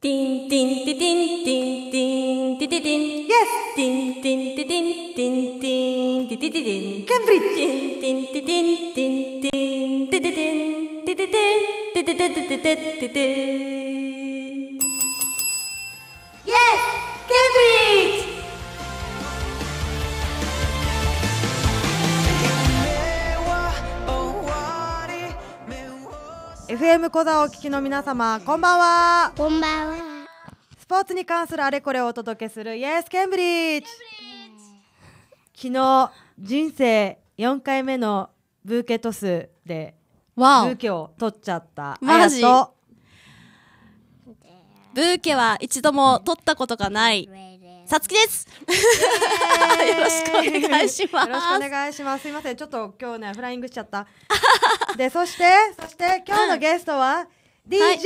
Ding, ding, ding, ding, ding, ding, ding, ding, ding. Yes. Ding, ding, ding, ding, ding, ding, ding, ding, ding. Cambridge. Ding, ding, ding, ding, ding, ding, ding, ding, ding, ding, ding, ding, ding, ding, ding, ding. ding, ding, ding, ding, Yes, Cambridge. FM コ座をお聞きの皆様こんばんはこんばんはスポーツに関するあれこれをお届けするイエスケンブリッジ昨日人生4回目のブーケトスでブーケを取っちゃったマジブーケは一度も取ったことがないさつきです。よろしくお願いします。よろしくお願いします。すいません、ちょっと今日ねフライングしちゃった。で、そしてそして今日のゲストは、うん、DJ ショー。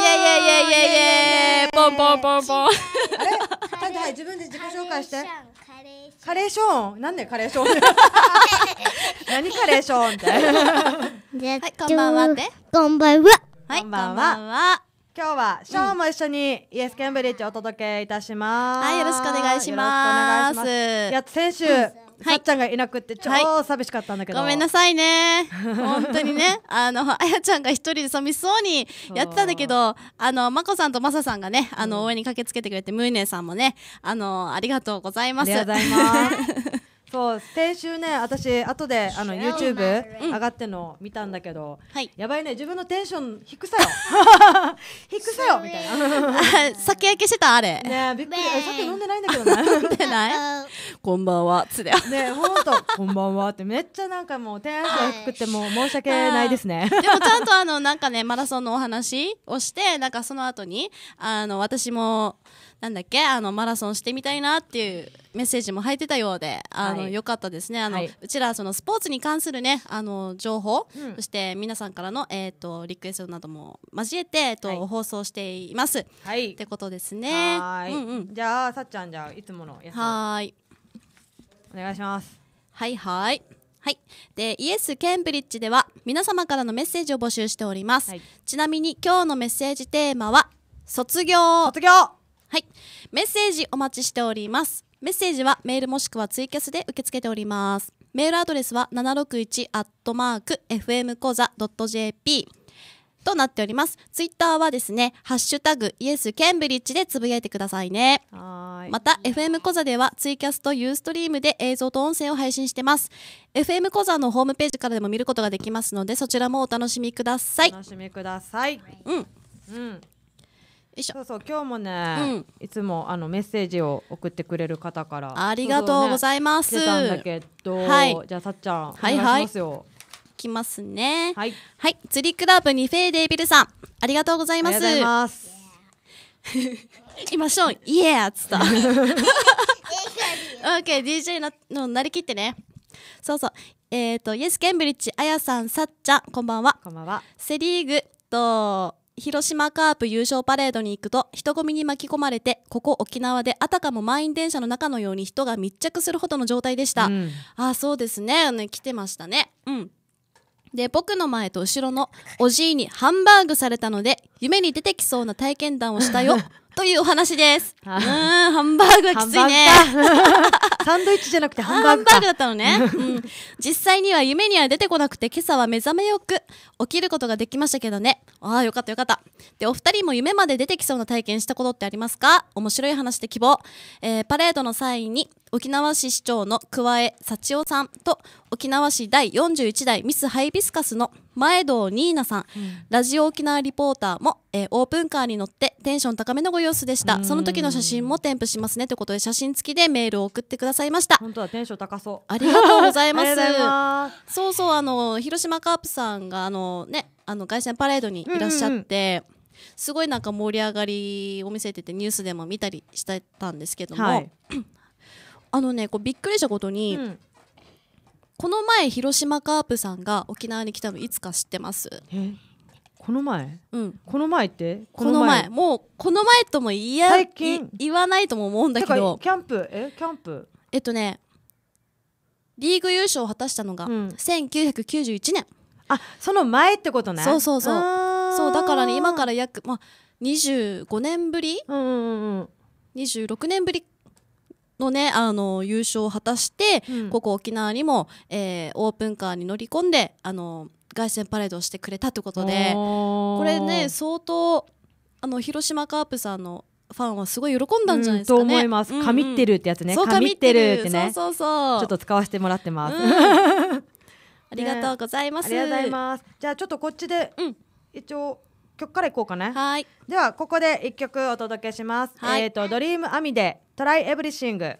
イエイエイエイエイエイ。ポンポンポンポン。あれ、はいはい自分で自己紹介して。カレーショーン、なんでカレーショーン。何カレーショーンって。はい、こんばんはって。こんばんは。はい、こんばんは。今日はショーも一緒にイエスケンブリッジをお届けいたします、はいよろしくお願いしますよろしくお願いいや先週、さっちゃんがいなくって超寂しかったんだけど、ごめんなさいね 本当にねあのあやちゃんが一人で寂しそうにやってたんだけどあのまこさんとまささんがねあの応援に駆けつけてくれてムーネさんもねあのありがとうございますありがとうございます そう先週ね私後であの YouTube 上がってのの見たんだけど、はい、やばいね自分のテンション低さよ 低さよみたいな 酒焼けしてたあれねびっくり酒飲んでないんだけどね飲んでない こんばんはつだねほんとこんばんはってめっちゃなんかもうテンション低くても申し訳ないですね、でもちゃんとあのなんかねマラソンのお話をしてなんかその後にあの私もなんだっけあのマラソンしてみたいなっていうメッセージも入ってたようであの、はい、よかったですねあの、はい、うちらそのスポーツに関するねあの情報、うん、そして皆さんからの、えーと、リクエストなども交えて、えーと、はい、放送しています、はい、ってことですねはい、うんうん、じゃあさっちゃんじゃあいつものやつはいお願いしますはいはいはい、でイエス・ケンブリッジでは皆様からのメッセージを募集しております、ちなみに今日のメッセージテーマは卒業卒業はい。メッセージお待ちしております。メッセージはメールもしくはツイキャスで受け付けております。メールアドレスは761アットマーク FM 講座 .jp となっております。ツイッターはですね、ハッシュタグイエスケンブリッジでつぶやいてくださいね。はいまた FM 講座ではツイキャスとユーストリームで映像と音声を配信してます。FM 講座のホームページからでも見ることができますので、そちらもお楽しみください。お楽しみください。うん。うん。そうそう今日もね、うん、いつもあのメッセージを送ってくれる方からありがとうございます。ね、はい、じゃあさっちゃん、はいはい、いきますね。はい、はい、釣りクラブにフェイデイビルさんありがとうございます。います 今ショーンイエーっつった。オッケー DJ なのなりきってね。そうそう。えっ、ー、とイエスケンブリッジあやさんさっちゃんこんばんは。こんばんは。セリーグと。広島カープ優勝パレードに行くと人混みに巻き込まれてここ沖縄であたかも満員電車の中のように人が密着するほどの状態でした、うん、あそうですねね来てましたねうんで僕の前と後ろのおじいにハンバーグされたので夢に出てきそうな体験談をしたよ というお話です。うん、ハンバーグはきついね。サンドイッチじゃなくてハンバーグだったのね、うん。実際には夢には出てこなくて今朝は目覚めよく起きることができましたけどね。ああ、よかったよかった。で、お二人も夢まで出てきそうな体験したことってありますか面白い話で希望。えー、パレードの際に沖縄市市長の桑江幸男さんと沖縄市第41代ミスハイビスカスの前堂ニーナさん、うん、ラジオ沖縄リポーターも、えー、オープンカーに乗ってテンション高めのご様子でしたその時の写真も添付しますねということで写真付きでメールを送ってくださいました本当はテンション高そうありがとうございます そうそうあの広島カープさんがあのねあの凱旋パレードにいらっしゃって、うんうんうん、すごいなんか盛り上がりを見せててニュースでも見たりしてたんですけども、はい、あのねこうびっくりしたことに、うん、この前広島カープさんが沖縄に来たのいつか知ってますこの前、うん、この前ってこの前もうこの前とも言い最近言わないとも思うんだけどキャンプえキャンプえっとねリーグ優勝を果たしたのが1991年、うん、あその前ってことねそうそうそうそうだからね今から約、まあ、25年ぶり、うんうんうん、26年ぶりのねあの優勝を果たして、うん、ここ沖縄にも、えー、オープンカーに乗り込んであの凱旋パレードをしてくれたということでこれね相当あの広島カープさんのファンはすごい喜んだんじゃないですかね。と思います。神ってるってやつね。かみってるってね。そうそうそう。ちょっと使わせてもらってます。ありがとうございます。ありがとうございます。じゃあちょっとこっちで、一応曲からいこうかね。はい。ではここで一曲お届けします。はい、えっ、とドリームアミでトライエブリシング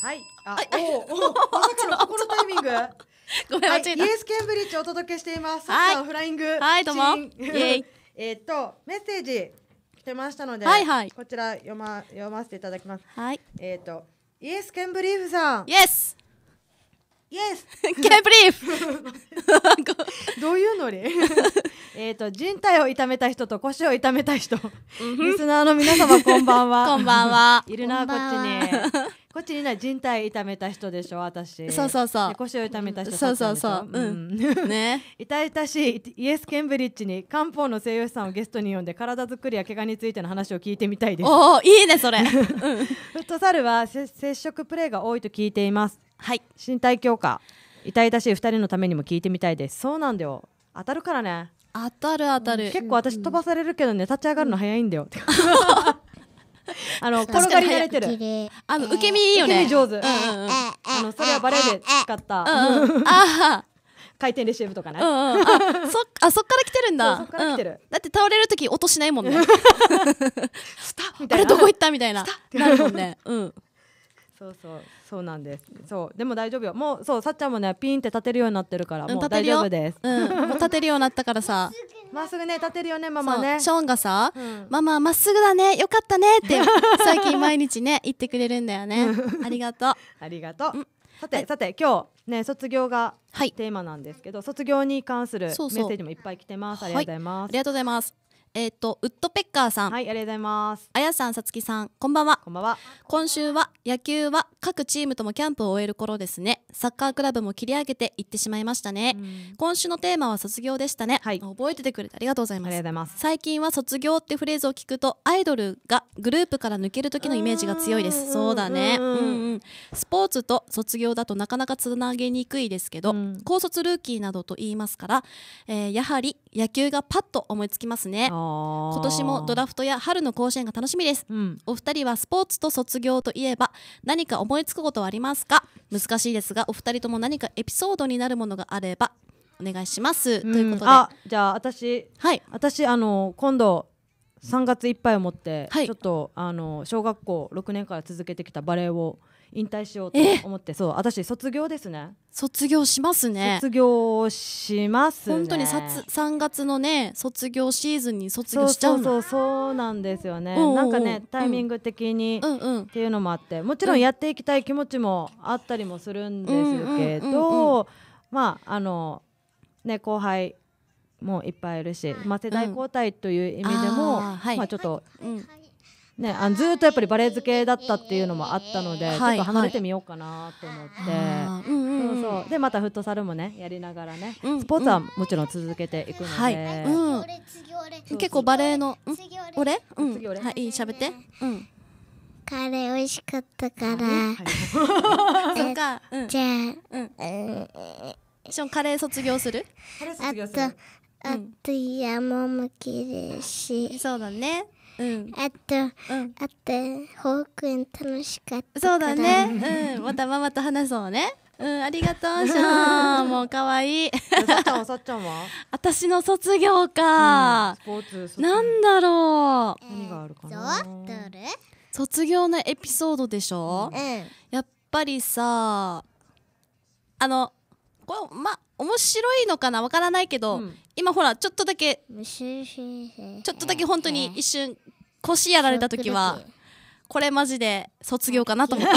はい。あ、おお、ま さかのここのタイミング。ごめん、はい、イエスケンブリッジお届けしています。はい、フライング。はい、どうも。えっと、メッセージ来てましたので、はいはい、こちら読ま読ませていただきます。はい。えっと、イエスケンブリーフさん。イエス。イエス。ケンブリーフ。どういうのに。えっと、人体を痛めた人と腰を痛めた人。リスナーの皆様、こんばんは。こんばんは。いるな、こっちに。こっちにね人体痛めた人でしょ私そうそうそう腰を痛めた人そうそうそううん、ね 痛々しいイエス・ケンブリッジに漢方の西洋さんをゲストに呼んで体作りや怪我についての話を聞いてみたいですおおいいねそれ、うん、フットサルは接触プレーが多いと聞いていますはい身体強化痛々しい2人のためにも聞いてみたいですそうなんだよ当たるからね当たる当たる結構私飛ばされるけどね、立ち上がるの早いんだよ、あの転がり慣れてるあの受け身いいよね上手、あのそれはバレエで使った、回転レシーブとかね、うんあそそっから来てるんだそっから来てる、だって倒れる時音しないもんね スタみたいなあれどこ行ったみたいななるもんねうんそうそうそうなんですそうでも大丈夫よもうそうさっちゃんもねピンって立てるようになってるからもう大丈夫です、うん、もう立てるようになったからさまっすぐね立てるよねママねショーンがさ、うん、ママまっすぐだねよかったねって最近毎日ね言ってくれるんだよねありがとうありがとう、さて、さて今日ね卒業がテーマなんですけど、はい、卒業に関するメッセージもいっぱい来てますありがとうございます、はい、ありがとうございますえっ、ー、とウッドペッカーさん、はい、ありがとうございます。あやさん、さつきさん、こんばんは。こんばんは。今週は野球は各チームともキャンプを終える頃ですね。サッカークラブも切り上げていってしまいましたね。今週のテーマは卒業でしたね、はい覚えててくれてありがとうございあまりがとうすご。ざいます。最近は卒業ってフレーズを聞くとアイドルがグループから抜ける時のイメージが強いですそうだねうんうんスポーツと卒業だとなかなかつなげにくいですけど、高卒ルーキーなどと言いますから、えーやはり野球がパッと思いつきますねあ今年もドラフトや春の甲子園が楽しみです、うん、お二人はスポーツと卒業といえば何か思いつくことはありますか難しいですがお二人とも何かエピソードになるものがあればお願いします、うん、ということであじゃあ私、はい、私あの今度3月いっぱいをもって、はい、ちょっとあの小学校6年から続けてきたバレエを引退しようと思ってそう私卒業ですね卒業しますね卒業しますね本当にさ3月のね卒業シーズンに卒業しちゃうのそうそうなんですよね、うんうなんかねタイミング的に、っていうのもあってもちろんやっていきたい気持ちもあったりもするんですけどまああのね後輩もいっぱいいるし、まあ、世代交代という意味でも、うんあはい、まあ、ちょっと、はいはいね、あのずっとやっぱりバレエ漬けだったっていうのもあったので、はい、ちょっと離れてみようかなと思って、はい、うんそうそうでまたフットサルもねやりながらね、うん、スポーツはもちろん続けていくので、はいうん、結構バレエの俺、うん、はい喋って、うん、カレー美味しかったから、そっか、うん、じゃあ、うん、ションカレー卒業するあとあと山もきですしそうだねうん、あと、うん、あと保育園楽しかったそうだね、うん、またママと話そうねうんありがとうショー もう可愛いさっちゃんはさっちゃんは私の卒業か、うん、スポーツなんだろう、何があるかな卒業のエピソードでしょ、うん、やっぱりさあのこれま面白いのかなわからないけど、うん、今ほらちょっとだけちょっとだけ本当に一瞬腰やられた時はこれマジで卒業かなと思った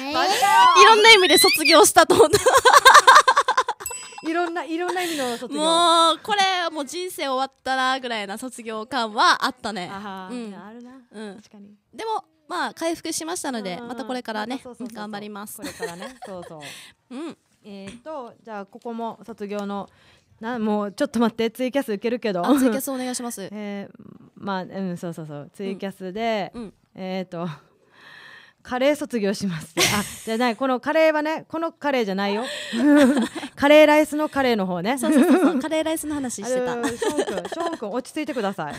いろんな意味で卒業したと思った いろんないろんな意味の卒業もうこれもう人生終わったらぐらいな卒業感はあったねうん、あるな、うん、確かにでもまあ回復しましたのでまたこれからね頑張りますこれからねそうそう うんえーと、じゃあここも卒業のなもうちょっと待ってツイキャス受けるけどツイキャスお願いします えー、まあうんそうそうそうツイキャスで、うんえっ、ー、とカレー卒業します あじゃないこのカレーはねこのカレーじゃないよ カレーライスのカレーの方ねそうそうそうカレーライスの話してたショーン君ショーン落ち着いてください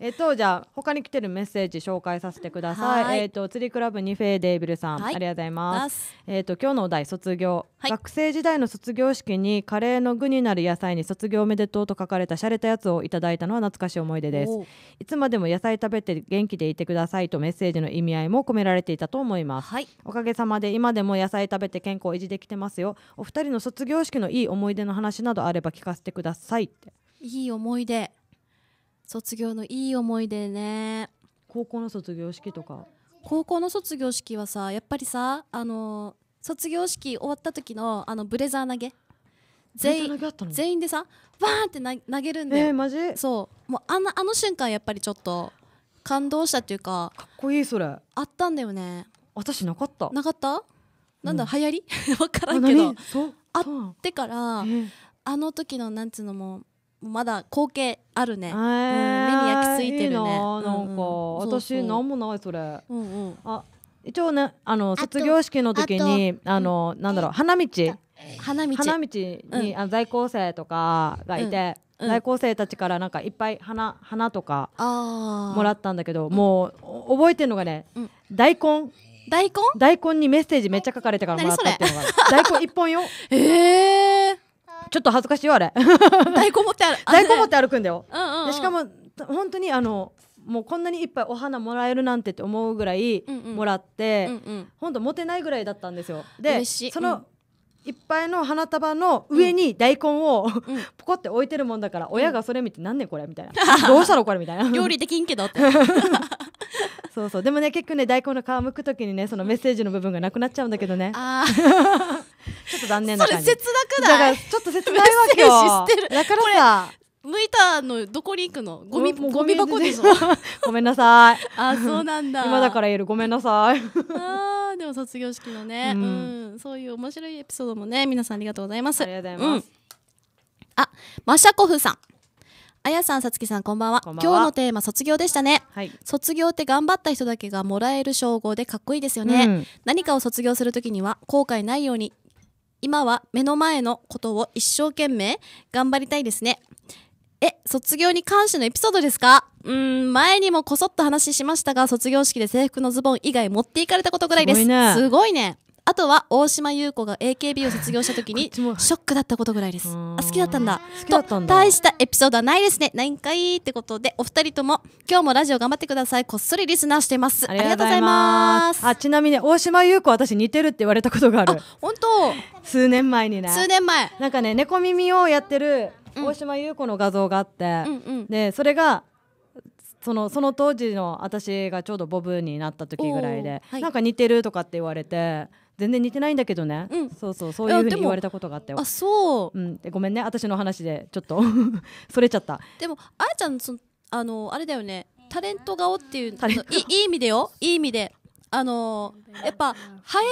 えっとじゃあ他に来てるメッセージ紹介させてくださいえっ、と釣りクラブにフェーデーブルさん、はい、ありがとうございますえっ、と今日のお題卒業はい、学生時代の卒業式にカレーの具になる野菜に卒業おめでとうと書かれた洒落たやつをいただいたのは懐かしい思い出ですいつまでも野菜食べて元気でいてくださいとメッセージの意味合いも込められていたと思います、はい、おかげさまで今でも野菜食べて健康維持できてますよお二人の卒業式のいい思い出の話などあれば聞かせてくださいっていい思い出卒業のいい思い出ね高校の卒業式とか高校の卒業式はさやっぱりさあの卒業式終わった時のあのブレザー投げ全員全員でさバーンって投げるんで、えー、マジそうもうあのあの瞬間やっぱりちょっと感動したっていうかかっこいいそれあったんだよね私なかったなかったなんだ、流行り分 からんけどあってから、えー、あの時のなんつうのもまだ光景あるね、えーうん、目に焼き付いてるねなんか、うんうん、私何もないそれ、うんうん、あ一応ねあの卒業式の時にあのなんだろう花道花道に、あ在校生とかがいて、在校生たちからなんかいっぱい花花とかもらったんだけどもう覚えてるのがね、大根大根大根にメッセージめっちゃ書かれてからもらったっていうのが大根一本よ ええちょっと恥ずかしいよあれ大根持って 大根持って歩くんだよ、でしかも本当にあのもうこんなにいっぱいお花もらえるなんてって思うぐらいもらって、うんうん、ほんと持てないぐらいだったんですよ。でその、いっぱいの花束の上に大根を、うん、ポコって置いてるもんだから、親がそれ見て「何ねこれ」みたいな「どうしたのこれ」みたいな料理できんけどって そうそうでもね結局ね大根の皮むく時にねそのメッセージの部分がなくなっちゃうんだけどねちょっと残念な感じそれ切なくないだからちょっと切ないわけよだからさ向いたのどこに行くのゴミゴミ箱でしょ ごめんなさいあそうなんだ 今だから言えるごめんなさい あでも卒業式のね、うん、うん、そういう面白いエピソードもね皆さんありがとうございますありがとうございます、うん、あマシャコフさんあやさん、さつきさん、こんばんは。今日のテーマ、卒業でしたね、はい、卒業って頑張った人だけがもらえる称号でかっこいいですよね。うん、何かを卒業するときには、後悔ないように、今は目の前のことを一生懸命頑張りたいですね。え、卒業に関してのエピソードですかうん、前にもこそっと話しましたが、卒業式で制服のズボン以外持っていかれたことぐらいです。すごいね。すごいねあとは大島優子が AKB を卒業した時に ショックだったことぐらいです。あ好きだったんだ。と大したエピソードはないですね。ないんかいってことでお二人とも今日もラジオ頑張ってください。こっそりリスナーしてます。ありがとうございます。あちなみに大島優子私似てるって言われたことがある。あ本当。数年前にね。数年前。なんかね猫耳をやってる大島優子の画像があって、うんでそれがそのその当時の私がちょうどボブになった時ぐらいで、はい、なんか似てるとかって言われて全然似てないんだけどね、うん、そうそうそういうふうに言われたことがあったよあそう、うん、ごめんね私の話でちょっと それちゃったでもあやちゃんそあのあれだよねタレント顔っていういいい意味でよいい意味であのー、やっぱ映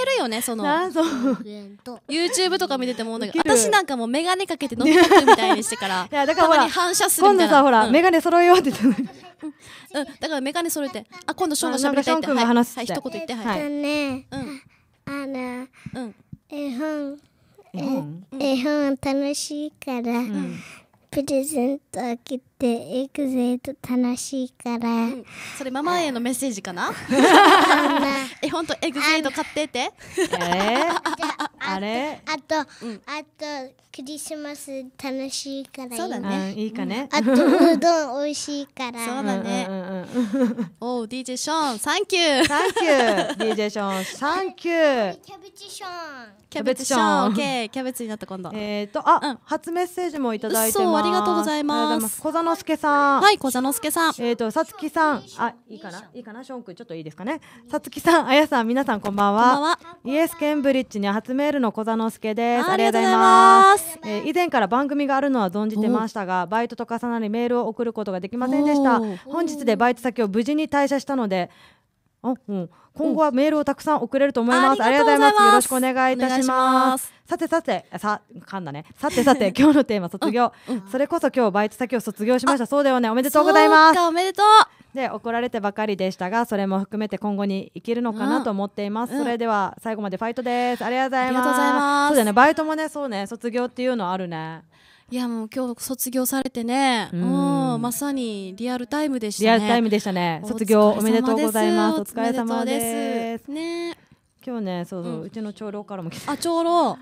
えるよねその YouTube とか見ててもだけど私なんかもう眼鏡かけて飲ノックみたいにしてからいやだからたま反射するみたいな今度さほら、うん、眼鏡揃えようって言ってたうん、だから眼鏡揃えてあ今度ショーンが喋りたいってはい、はい、一言言ってはい、えー、ね、うん、あの、うん、絵本絵本楽しいから、うん、プレゼント開てっていくぜと楽しいから、うん、それママへのメッセージかな え本当エグゼイド買っててえー、あれあと、あと、うん、クリスマス楽しいからそうだね、いいかね、うん、あとうどん美味しいからそうだね、うんうんうん、おう DJ ショーンサンキューサンキュー DJ ショーンサンキューキャベツショーンキャベツショーンオッケーキャベツになった今度えっ、ー、とあ、初メッセージもいただいてますそうありがとうございます小之助さん。はい、小佐之助さん。えっ、ー、と、さつきさん、あ、いいかな、いいかな、ション君、ちょっといいですかね。さつきさん、あやさん、皆さん、こんばんは。んんはイエスケンブリッジに初メールの小佐之助です。ありがとうございます。えー、以前から番組があるのは存じてましたが、バイトと重なりメールを送ることができませんでした。本日でバイト先を無事に退社したので。あ、うん、今後はメールをたくさん送れると思います。ありがとうございます。よろしくお願いいたします。さてさて、さ、かんだね。さてさて、今日のテーマ卒業、それこそ今日バイト先を卒業しました。そうだよね。おめでとうございます。おめでとう。で、怒られてばかりでしたが、それも含めて今後にいけるのかなと思っています。それでは、最後までファイトです。ありがとうございます。そうだね。バイトもね、そうね、卒業っていうのあるね。いやもう今日卒業されてね、うん、まさにリアルタイムでしたね。リアルタイムでしたね。卒業おめでとうございます。お疲れ様です。ですね。今日ね、そうそう、うちの長老からも来て。あ、長老。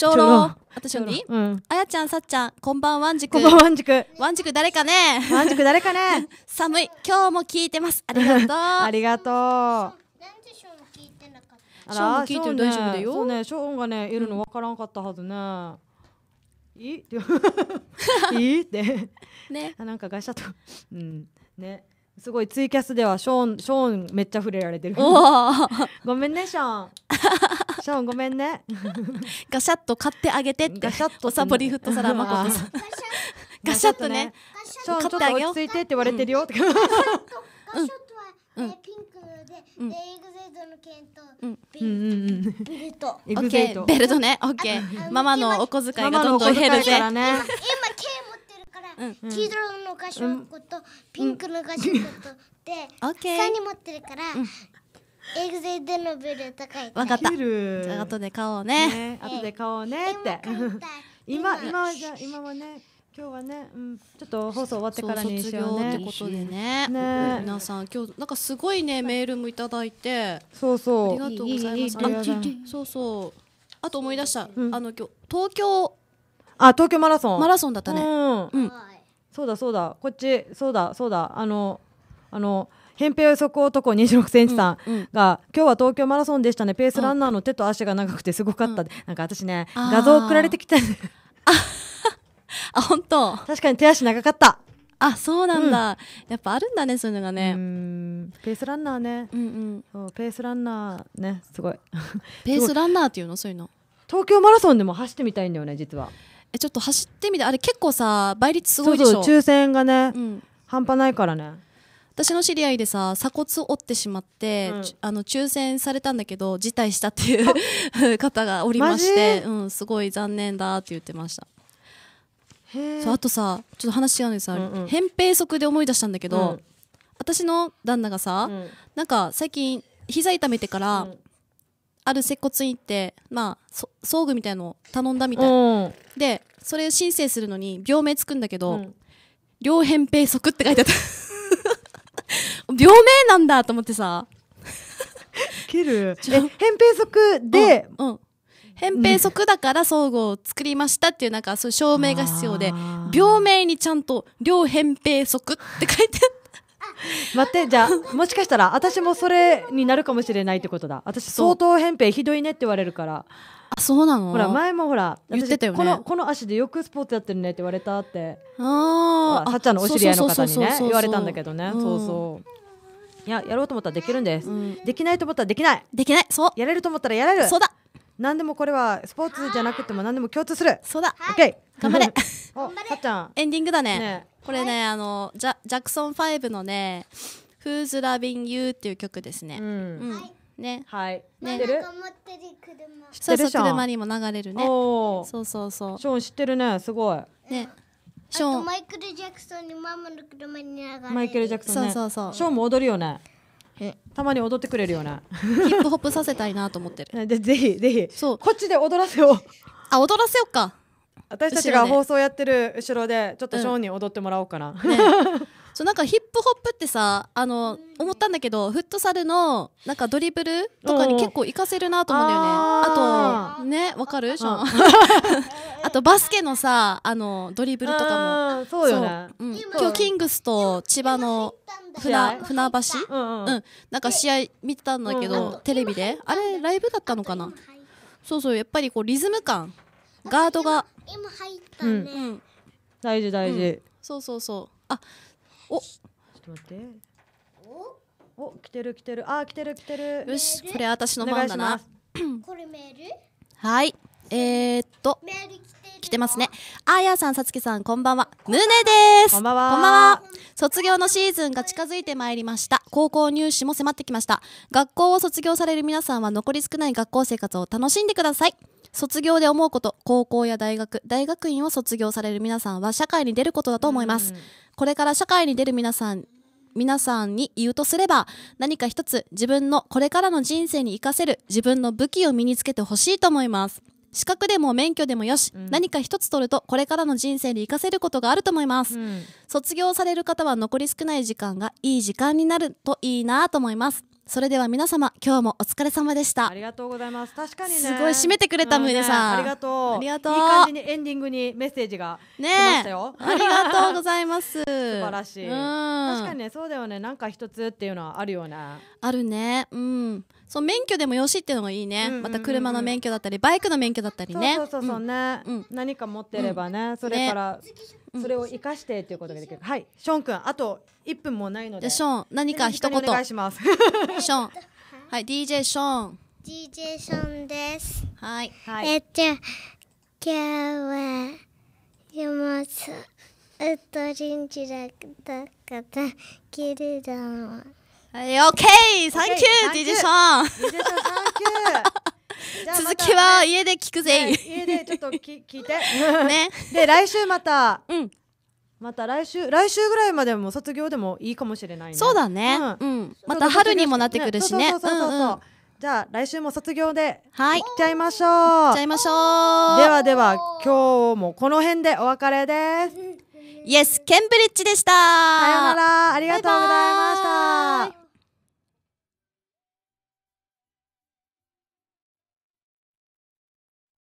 長老。私より、うん、あやちゃん、さっちゃん、こんばんわんじく。こんばんわんじく。わんじく誰かね。わんじく誰かね。寒い。今日も聞いてます。ありがとう。ありがとう。ショーンも聞いてる大丈夫だよ。そうね、ショーンがね、いるの分からんかったはずね。いいっていいってねあなんかガシャとうんねすごいツイキャスではショーンショーンめっちゃ触れられてる ごめんねショーンショーンごめんねガシャッと買ってあげてってガシャッとサボリフットサラマコさん ガシャッとねショーンちょっと落ち着いてって言われてるよ、うん、うんうん、ピンクで、うん、でエグゼートの剣と、うん、ベ,、うんベルト。オッケー、ベルトね、オッケー。ママのお小遣いがどんどん減るぜ。ママね、今、今剣持ってるから、うん、黄色の菓子と、うん、ピンクの菓子のこと、で、オッケー。三人持ってるから、エグゼドのベル高い。わかった。じゃあ後で買おうね。ね後で買おうねって。今 今はじゃあ今はね。今日はね、うん、ちょっと放送終わってからにしようね。ってことでね、ね皆さん今日なんかすごいねメールもいただいて、そうそうありがとうございます。いいいそうそうあと思い出した、うん、あの今日東京あ東京マラソンマラソンだったね。うん、うん、そうだそうだこっちそうだそうだあのあの。扁平足男26センチさんが、うん、今日は東京マラソンでしたねペースランナーの手と足が長くてすごかった、うん、なんか私ね画像送られてきたあ あ、本当。確かに手足長かった。あ、そうなんだ、うん、やっぱあるんだね、そういうのがね。ペースランナーね。うんうん。そうペースランナーね、すごい。ペースランナーっていうの、そういうの。東京マラソンでも走ってみたいんだよね、実は。え、ちょっと走ってみて、あれ結構さ、倍率すごいでしょ。そうそう抽選がね、うん、半端ないからね。私の知り合いでさ鎖骨を折ってしまって、うん、あの抽選されたんだけど辞退したっていう 方がおりまして、うん、すごい残念だって言ってましたそうあとさちょっと話違うのにさ、扁平足で思い出したんだけど、うん、私の旦那がさ、うん、なんか最近膝痛めてから、うん、ある接骨院行ってまあ装具みたいのを頼んだみたいでそれ申請するのに病名つくんだけど、両扁平足って書いてあった 病名なんだと思ってさける扁平足で、うん扁平足だから相互を作りましたっていう、なんかそう証明が必要で、病名にちゃんと、両扁平足って書いてあって。待ってじゃあもしかしたら私もそれになるかもしれないってことだ私相当扁平ひどいねって言われるからあそうなのほら前もほら言ってたよねこのこの足でよくスポーツやってるねって言われたってああはっちゃんのお知り合いの方にね言われたんだけどね、うん、そうそういややろうと思ったらできるんです、うん、できないと思ったらできないできないそうやれると思ったらやれるそうだ何でもこれはスポーツじゃなくても何でも共通するそうだオッケー頑張れ おっちゃんエンディングだね、ね、これね、はい、あのジャジャクソン5のね「Who's Loving You」っていう曲ですね、うん、うんはいね。はい。ね。知ってる？そうそう車にも流れるね。そうそうそう。ショーン知ってるね。すごい。ね。ショーン。マイケルジャクソンにママの車に流れる。マイケルジャクソンね。そうそうそう。ショーンも踊るよね。たまに踊ってくれるようなヒップホップさせたいなと思ってる でぜひぜひそうこっちで踊らせようあ踊らせようか私たちが放送やってる後ろでちょっとショーンに踊ってもらおうかな、うんね、そうなんかヒップホップってさあの思ったんだけどフットサルのなんかドリブルとかに結構活かせるなと思うんだよねあとねわかるショーン あとバスケのさあのドリブルとかもそうよねう、ん、今日キングスと千葉の船船橋、うんうん、なんか試合見てたんだけど、うんテレビであれライブだったのかなそうそうやっぱりこうリズム感ガードが今入ったね、うん、大事大事、そうそうそうあおちょっと待っておお来てる来てるあ来てる来てるよしこれ私の番だな これメールはいえー、っと。来てますね。あやさん、さつきさん、こんばんは。むねです。こんばんは。こんばんは。卒業のシーズンが近づいてまいりました。高校入試も迫ってきました。学校を卒業される皆さんは残り少ない学校生活を楽しんでください。卒業で思うこと、高校や大学、大学院を卒業される皆さんは社会に出ることだと思います。これから社会に出る皆さん皆さんに言うとすれば何か一つ自分のこれからの人生に生かせる自分の武器を身につけてほしいと思います資格でも免許でもよし、うん、何か一つ取るとこれからの人生に生かせることがあると思います、うん、卒業される方は残り少ない時間がいい時間になるといいなと思いますそれでは皆様今日もお疲れ様でしたありがとうございます確かにねすごい締めてくれたむさん、ね、ありがとうありがとういい感じにエンディングにメッセージがねありがとうございます素晴らしい、うん、確かにねそうだよねなんか一つっていうのはあるよねあるねうんそう免許でもよしっていうのがいいね、また車の免許だったりバイクの免許だったりねそうそうそううね、何か持ってればね、それから、それを生かしてっていうことができる、はいショーン君あと1分もないのでショーン何か一言お願いします ショーンはい DJ ショーン DJ ショーンですはい、はい、えっと今日は山ますウッドリンチだからきりだもん OK! サンキュー d キュー続きは家で聞くぜ、家でちょっとき聞いて。ね。で、来週また。うん。また来週来週ぐらいまでも卒業でもいいかもしれない、ね、そうだね、うん、また春にもなってくるしねそそそうううじゃあ来週も卒業ではい行っちゃいましょう行っちゃいましょうではでは今日もこの辺でお別れですイエスケンブリッジでしたさようならありがとうございました